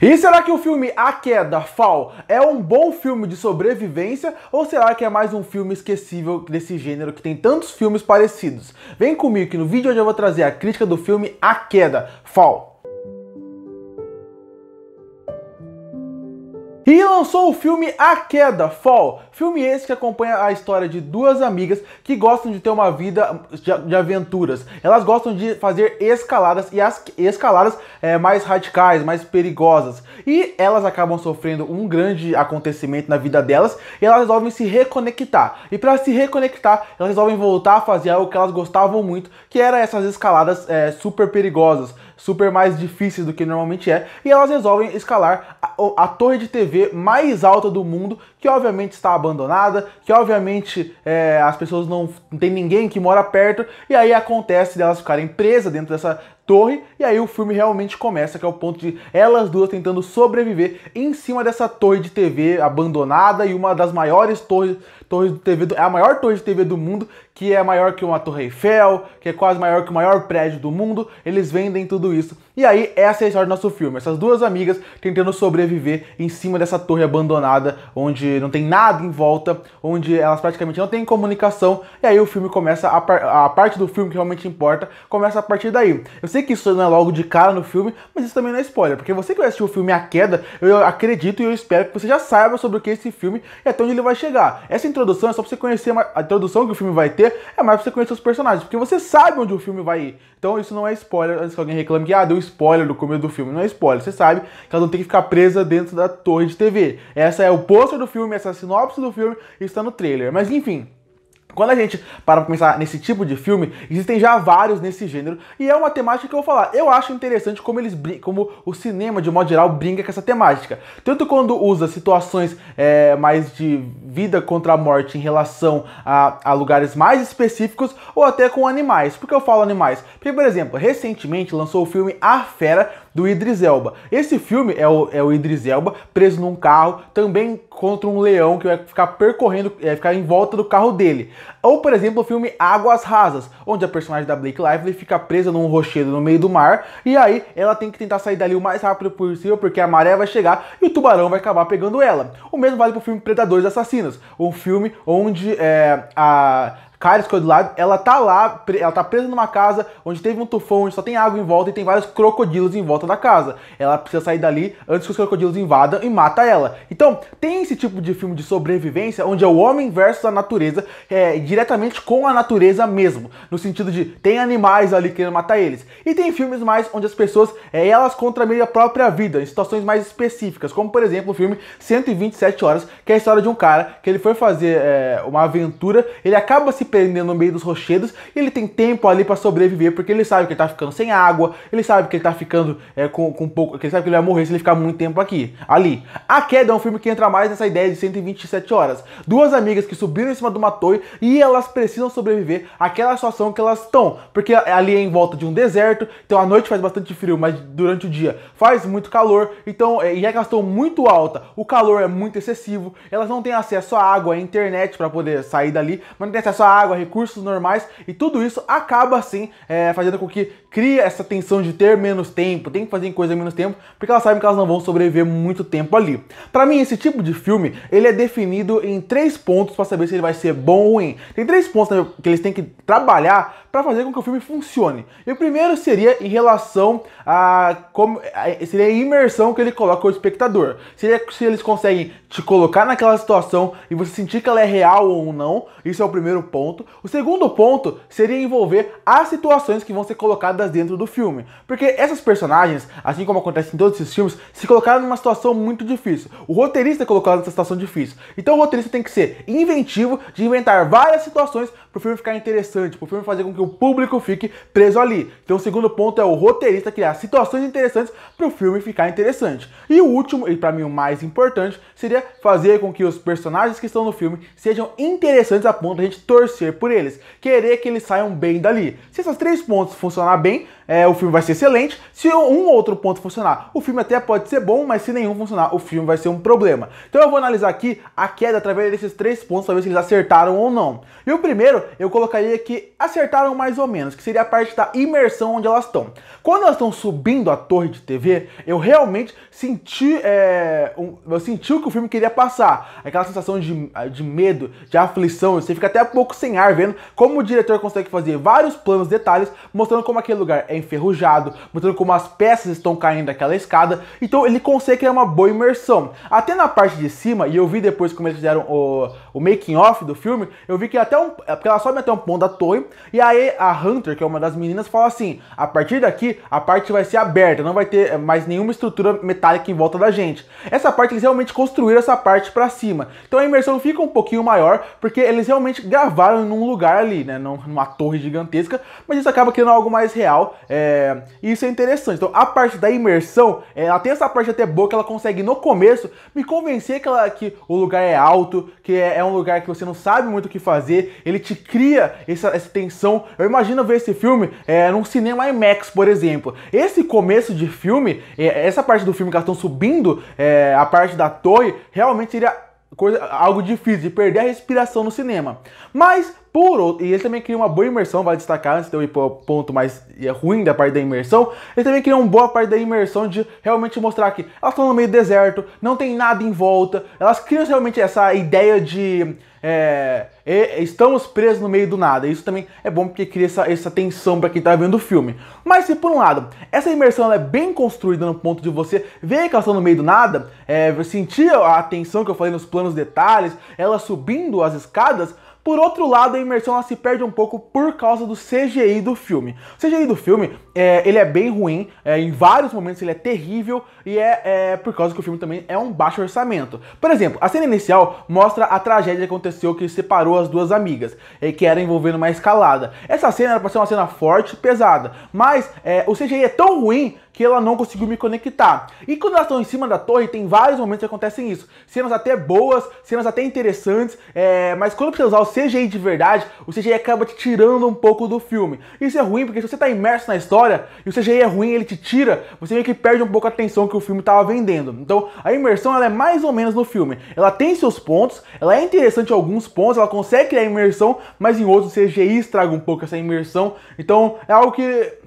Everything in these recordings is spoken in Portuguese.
E será que o filme A Queda, Fall, é um bom filme de sobrevivência ou será que é mais um filme esquecível desse gênero que tem tantos filmes parecidos? Vem comigo que no vídeo hoje eu vou trazer a crítica do filme A Queda, Fall. E lançou o filme A Queda, Fall. Filme esse que acompanha a história de duas amigas que gostam de ter uma vida de aventuras. Elas gostam de fazer escaladas e as escaladas é, mais radicais, mais perigosas. E elas acabam sofrendo um grande acontecimento na vida delas e elas resolvem se reconectar. E para se reconectar, elas resolvem voltar a fazer algo que elas gostavam muito, que era essas escaladas é, super perigosas, super mais difíceis do que normalmente é. E elas resolvem escalar a torre de TV mais alta do mundo, que obviamente está abandonada, que obviamente é, as pessoas não, não tem ninguém que mora perto, e aí acontece delas de ficarem presas dentro dessa torre, e aí o filme realmente começa, que é o ponto de elas duas tentando sobreviver em cima dessa torre de TV abandonada e uma das maiores torres torre de TV, do, é a maior torre de TV do mundo, que é maior que uma Torre Eiffel, que é quase maior que o maior prédio do mundo. Eles vendem tudo isso. E aí, essa é a história do nosso filme. Essas duas amigas tentando sobreviver em cima dessa torre abandonada, onde não tem nada em volta, onde elas praticamente não têm comunicação. E aí, o filme começa, a, par a parte do filme que realmente importa, começa a partir daí. Eu sei que isso não é logo de cara no filme, mas isso também não é spoiler, porque você que vai assistir o filme A Queda, eu acredito e eu espero que você já saiba sobre o que é esse filme e até onde ele vai chegar. Essa introdução é só pra você conhecer a introdução que o filme vai ter, é mais pra você conhecer os personagens, porque você sabe onde o filme vai ir. Então isso não é spoiler, antes que alguém reclame que, ah, deu spoiler do começo do filme. Não é spoiler, você sabe que ela não tem que ficar presa dentro da torre de TV. Essa é o pôster do filme, essa é a sinopse do filme, está no trailer. Mas enfim, quando a gente para pensar nesse tipo de filme, existem já vários nesse gênero, e é uma temática que eu vou falar. Eu acho interessante como eles como o cinema, de modo geral, brinca com essa temática. Tanto quando usa situações é, mais de vida contra a morte em relação a, a, lugares mais específicos, ou até com animais. Por que eu falo animais? Porque, por exemplo, recentemente lançou o filme A Fera, do Idris Elba. Esse filme é o, é o Idris Elba preso num carro, também contra um leão que vai ficar percorrendo, vai é, ficar em volta do carro dele. Ou, por exemplo, o filme Águas Rasas, onde a personagem da Blake Lively fica presa num rochedo no meio do mar, e aí ela tem que tentar sair dali o mais rápido possível, porque a maré vai chegar e o tubarão vai acabar pegando ela. O mesmo vale pro filme Predadores Assassinos, um filme onde é, a Cairo ficou do lado, ela tá lá, ela tá presa numa casa onde teve um tufão, onde só tem água em volta e tem vários crocodilos em volta da casa. Ela precisa sair dali antes que os crocodilos invadam e mata ela. Então, tem esse tipo de filme de sobrevivência onde é o homem versus a natureza, é, diretamente com a natureza mesmo, no sentido de tem animais ali querendo matar eles. E tem filmes mais onde as pessoas, é, elas contra meio a própria vida, em situações mais específicas, como por exemplo o filme 127 Horas, que é a história de um cara que ele foi fazer é, uma aventura, ele acaba se prendendo no meio dos rochedos e ele tem tempo ali para sobreviver, porque ele sabe que ele tá ficando sem água, ele sabe que ele tá ficando é, com, com pouco. ele sabe que ele vai morrer se ele ficar muito tempo aqui. Ali. A Queda é um filme que entra mais nessa ideia de 127 horas. Duas amigas que subiram em cima de uma torre e elas precisam sobreviver àquela situação que elas estão. Porque ali é em volta de um deserto, então à noite faz bastante frio, mas durante o dia faz muito calor, então é, já gastou é muito alta, o calor é muito excessivo, elas não têm acesso à água, à internet para poder sair dali, mas não tem acesso à água, recursos normais e tudo isso acaba assim é, fazendo com que cria essa tensão de ter menos tempo, tem que fazer coisa em menos tempo, porque elas sabem que elas não vão sobreviver muito tempo ali. Para mim, esse tipo de filme ele é definido em três pontos para saber se ele vai ser bom ou ruim. Tem três pontos né, que eles têm que trabalhar para fazer com que o filme funcione. E o primeiro seria em relação a como seria a imersão que ele coloca o espectador. Seria se eles conseguem te colocar naquela situação e você sentir que ela é real ou não. Isso é o primeiro ponto ponto. O segundo ponto seria envolver as situações que vão ser colocadas dentro do filme. Porque essas personagens, assim como acontece em todos esses filmes, se colocaram numa situação muito difícil. O roteirista é colocado nessa situação difícil. Então o roteirista tem que ser inventivo de inventar várias situações para o filme ficar interessante, para o filme fazer com que o público fique preso ali. Então o segundo ponto é o roteirista criar situações interessantes para o filme ficar interessante. E o último, e para mim o mais importante, seria fazer com que os personagens que estão no filme sejam interessantes a ponto de a gente torcer torcer por eles, querer que eles saiam bem dali. Se esses três pontos funcionar bem, é, o filme vai ser excelente. Se um outro ponto funcionar, o filme até pode ser bom, mas se nenhum funcionar, o filme vai ser um problema. Então eu vou analisar aqui a queda através desses três pontos, para ver se eles acertaram ou não. E o primeiro, eu colocaria que acertaram mais ou menos, que seria a parte da imersão onde elas estão. Quando elas estão subindo a torre de TV, eu realmente senti, é, um, eu senti o que o filme queria passar. Aquela sensação de, de medo, de aflição, você fica até pouco sem sem ar vendo como o diretor consegue fazer vários planos, detalhes, mostrando como aquele lugar é enferrujado, mostrando como as peças estão caindo daquela escada. Então ele consegue criar uma boa imersão. Até na parte de cima, e eu vi depois como eles fizeram o, o making off do filme, eu vi que até um, é porque ela sobe até um ponto da torre, e aí a Hunter, que é uma das meninas, fala assim: a partir daqui a parte vai ser aberta, não vai ter eh, mais nenhuma estrutura metálica em volta da gente. Essa parte eles realmente construíram essa parte para cima. Então a imersão fica um pouquinho maior, porque eles realmente gravaram num lugar ali, né? Numa torre gigantesca, mas isso acaba criando algo mais real. É... E isso é interessante. Então, a parte da imersão, é, ela tem essa parte até boa que ela consegue, no começo, me convencer que, ela, que o lugar é alto, que é, é um lugar que você não sabe muito o que fazer, ele te cria essa, essa tensão. Eu imagino ver esse filme é, num cinema IMAX, por exemplo. Esse começo de filme, é, essa parte do filme que elas estão subindo, é, a parte da torre, realmente seria coisa, algo difícil, de perder a respiração no cinema. Mas por, e ele também cria uma boa imersão, vale destacar antes de eu ir para o ponto mais é ruim da parte da imersão. Ele também cria uma boa parte da imersão de realmente mostrar que elas estão no meio do deserto, não tem nada em volta. Elas criam realmente essa ideia de é, estamos presos no meio do nada. Isso também é bom porque cria essa, essa tensão para quem está vendo o filme. Mas se por um lado essa imersão é bem construída no ponto de você ver que elas estão no meio do nada, é, sentir a tensão que eu falei nos planos detalhes, elas subindo as escadas por outro lado, a imersão ela se perde um pouco por causa do CGI do filme. O CGI do filme, é, ele é bem ruim, é, em vários momentos ele é terrível e é, é, por causa que o filme também é um baixo orçamento. Por exemplo, a cena inicial mostra a tragédia que aconteceu que separou as duas amigas, é, que era envolvendo uma escalada. Essa cena era para ser uma cena forte e pesada, mas é, o CGI é tão ruim que ela não conseguiu me conectar. E quando elas estão em cima da torre, tem vários momentos que acontecem isso. Cenas até boas, cenas até interessantes, é... mas quando você usar o CGI de verdade, o CGI acaba te tirando um pouco do filme. Isso é ruim, porque se você está imerso na história e o CGI é ruim, ele te tira, você meio que perde um pouco a atenção que o filme estava vendendo. Então, a imersão ela é mais ou menos no filme. Ela tem seus pontos, ela é interessante em alguns pontos, ela consegue criar imersão, mas em outros o CGI estraga um pouco essa imersão. Então, é algo que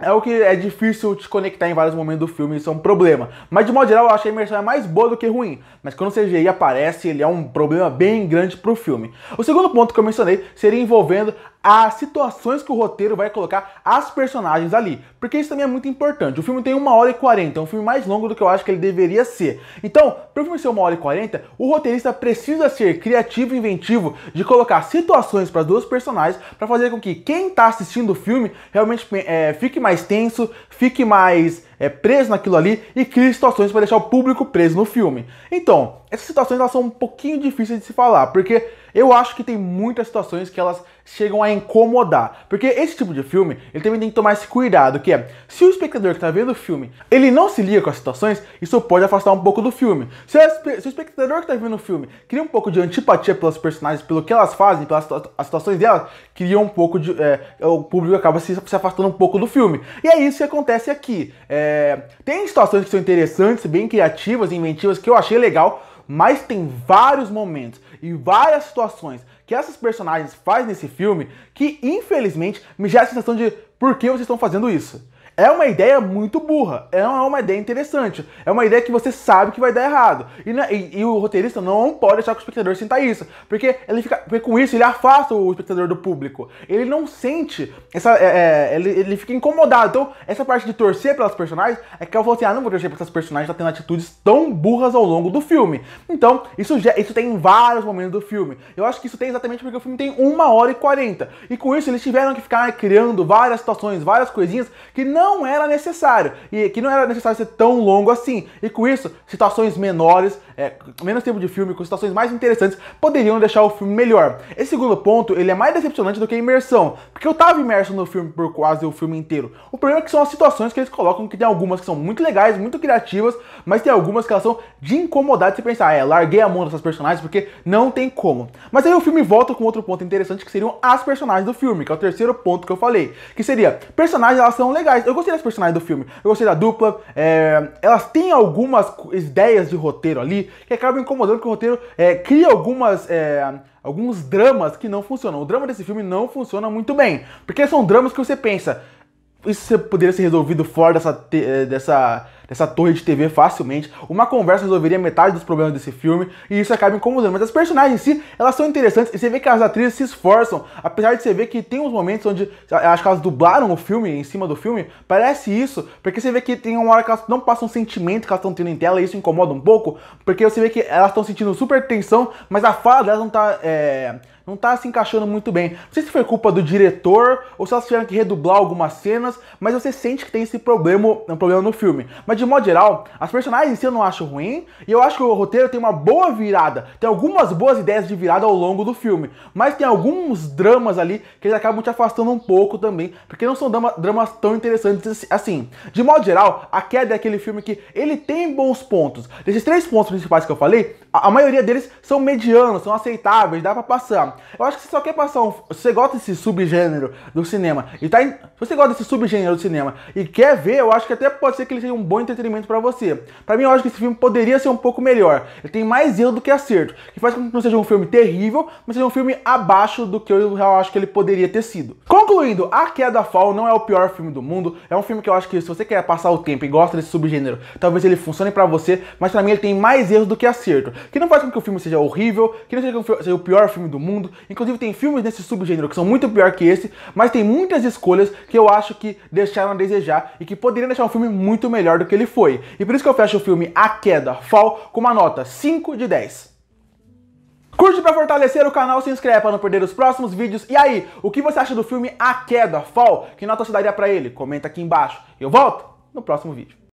é o que é difícil te conectar em vários momentos do filme, isso é um problema. Mas de modo geral, eu acho que a imersão é mais boa do que ruim. Mas quando o CGI aparece, ele é um problema bem grande pro filme. O segundo ponto que eu mencionei seria envolvendo as situações que o roteiro vai colocar as personagens ali. Porque isso também é muito importante. O filme tem 1 hora e 40, é um filme mais longo do que eu acho que ele deveria ser. Então, para o filme ser 1 hora e 40, o roteirista precisa ser criativo e inventivo de colocar situações para as duas personagens para fazer com que quem está assistindo o filme realmente é, fique mais tenso, fique mais é preso naquilo ali e cria situações para deixar o público preso no filme. Então, essas situações elas são um pouquinho difíceis de se falar, porque eu acho que tem muitas situações que elas chegam a incomodar. Porque esse tipo de filme, ele também tem que tomar esse cuidado, que é, se o espectador que está vendo o filme, ele não se liga com as situações, isso pode afastar um pouco do filme. Se, o espectador que está vendo o filme cria um pouco de antipatia pelas personagens, pelo que elas fazem, pelas as situações delas, cria um pouco de... É, o público acaba se, se afastando um pouco do filme. E é isso que acontece aqui. É, é, tem situações que são interessantes, bem criativas, inventivas, que eu achei legal, mas tem vários momentos e várias situações que essas personagens fazem nesse filme que, infelizmente, me gera a sensação de por que vocês estão fazendo isso? É uma ideia muito burra, é, é uma ideia interessante, é uma ideia que você sabe que vai dar errado. E, né, e, e o roteirista não pode deixar que o espectador sinta isso, porque ele fica, porque com isso ele afasta o espectador do público. Ele não sente essa, é, é ele, ele fica incomodado. Então essa parte de torcer pelas personagens é que eu vou assim, ah, não vou torcer porque essas personagens estão tá tendo atitudes tão burras ao longo do filme. Então isso já, isso tem em vários momentos do filme. Eu acho que isso tem exatamente porque o filme tem uma hora e quarenta. E com isso eles tiveram que ficar criando várias situações, várias coisinhas que não não era necessário. E que não era necessário ser tão longo assim. E com isso, situações menores, é, menos tempo de filme, com situações mais interessantes, poderiam deixar o filme melhor. Esse segundo ponto, ele é mais decepcionante do que a imersão. Porque eu tava imerso no filme por quase o filme inteiro. O problema é que são as situações que eles colocam, que tem algumas que são muito legais, muito criativas, mas tem algumas que elas são de incomodar de se pensar, ah, é, larguei a mão dessas personagens porque não tem como. Mas aí o filme volta com outro ponto interessante, que seriam as personagens do filme, que é o terceiro ponto que eu falei. Que seria, personagens elas são legais eu gostei das personagens do filme. Eu gostei da dupla. É, elas têm algumas ideias de roteiro ali que acabam incomodando que o roteiro é, cria algumas. É, alguns dramas que não funcionam. O drama desse filme não funciona muito bem. Porque são dramas que você pensa. Isso poderia ser resolvido fora dessa, eh, dessa dessa torre de TV facilmente. Uma conversa resolveria metade dos problemas desse filme e isso acaba incomodando. Mas as personagens em si, elas são interessantes e você vê que as atrizes se esforçam, apesar de você ver que tem uns momentos onde acho que elas dublaram o filme em cima do filme, parece isso, porque você vê que tem uma hora que elas não passam um sentimento que elas estão tendo em tela e isso incomoda um pouco, porque você vê que elas estão sentindo super tensão, mas a fala delas não tá. É não tá se encaixando muito bem. Não sei se foi culpa do diretor ou se elas tiveram que redublar algumas cenas, mas você sente que tem esse problema, um problema no filme. Mas de modo geral, as personagens em si eu não acho ruim, e eu acho que o roteiro tem uma boa virada, tem algumas boas ideias de virada ao longo do filme, mas tem alguns dramas ali que eles acabam te afastando um pouco também, porque não são drama, dramas tão interessantes assim. De modo geral, a queda é aquele filme que ele tem bons pontos. Desses três pontos principais que eu falei, a, maioria deles são medianos, são aceitáveis, dá para passar. Eu acho que você só quer passar um. Se você gosta desse subgênero do cinema e tá. Em, se você gosta desse subgênero do cinema e quer ver, eu acho que até pode ser que ele seja um bom entretenimento para você. Para mim, eu acho que esse filme poderia ser um pouco melhor. Ele tem mais erro do que acerto, que faz com que não seja um filme terrível, mas seja um filme abaixo do que eu acho que ele poderia ter sido. Concluindo, A Queda Fall não é o pior filme do mundo. É um filme que eu acho que se você quer passar o tempo e gosta desse subgênero, talvez ele funcione para você, mas para mim ele tem mais erros do que acerto que não faz com que o filme seja horrível, que não seja, que seja o pior filme do mundo. Inclusive, tem filmes nesse subgênero que são muito pior que esse, mas tem muitas escolhas que eu acho que deixaram a desejar e que poderiam deixar um filme muito melhor do que ele foi. E por isso que eu fecho o filme A Queda, Fall, com uma nota 5 de 10. Curte para fortalecer o canal, se inscreve para não perder os próximos vídeos. E aí, o que você acha do filme A Queda, Fall? Que nota você daria para ele? Comenta aqui embaixo. Eu volto no próximo vídeo.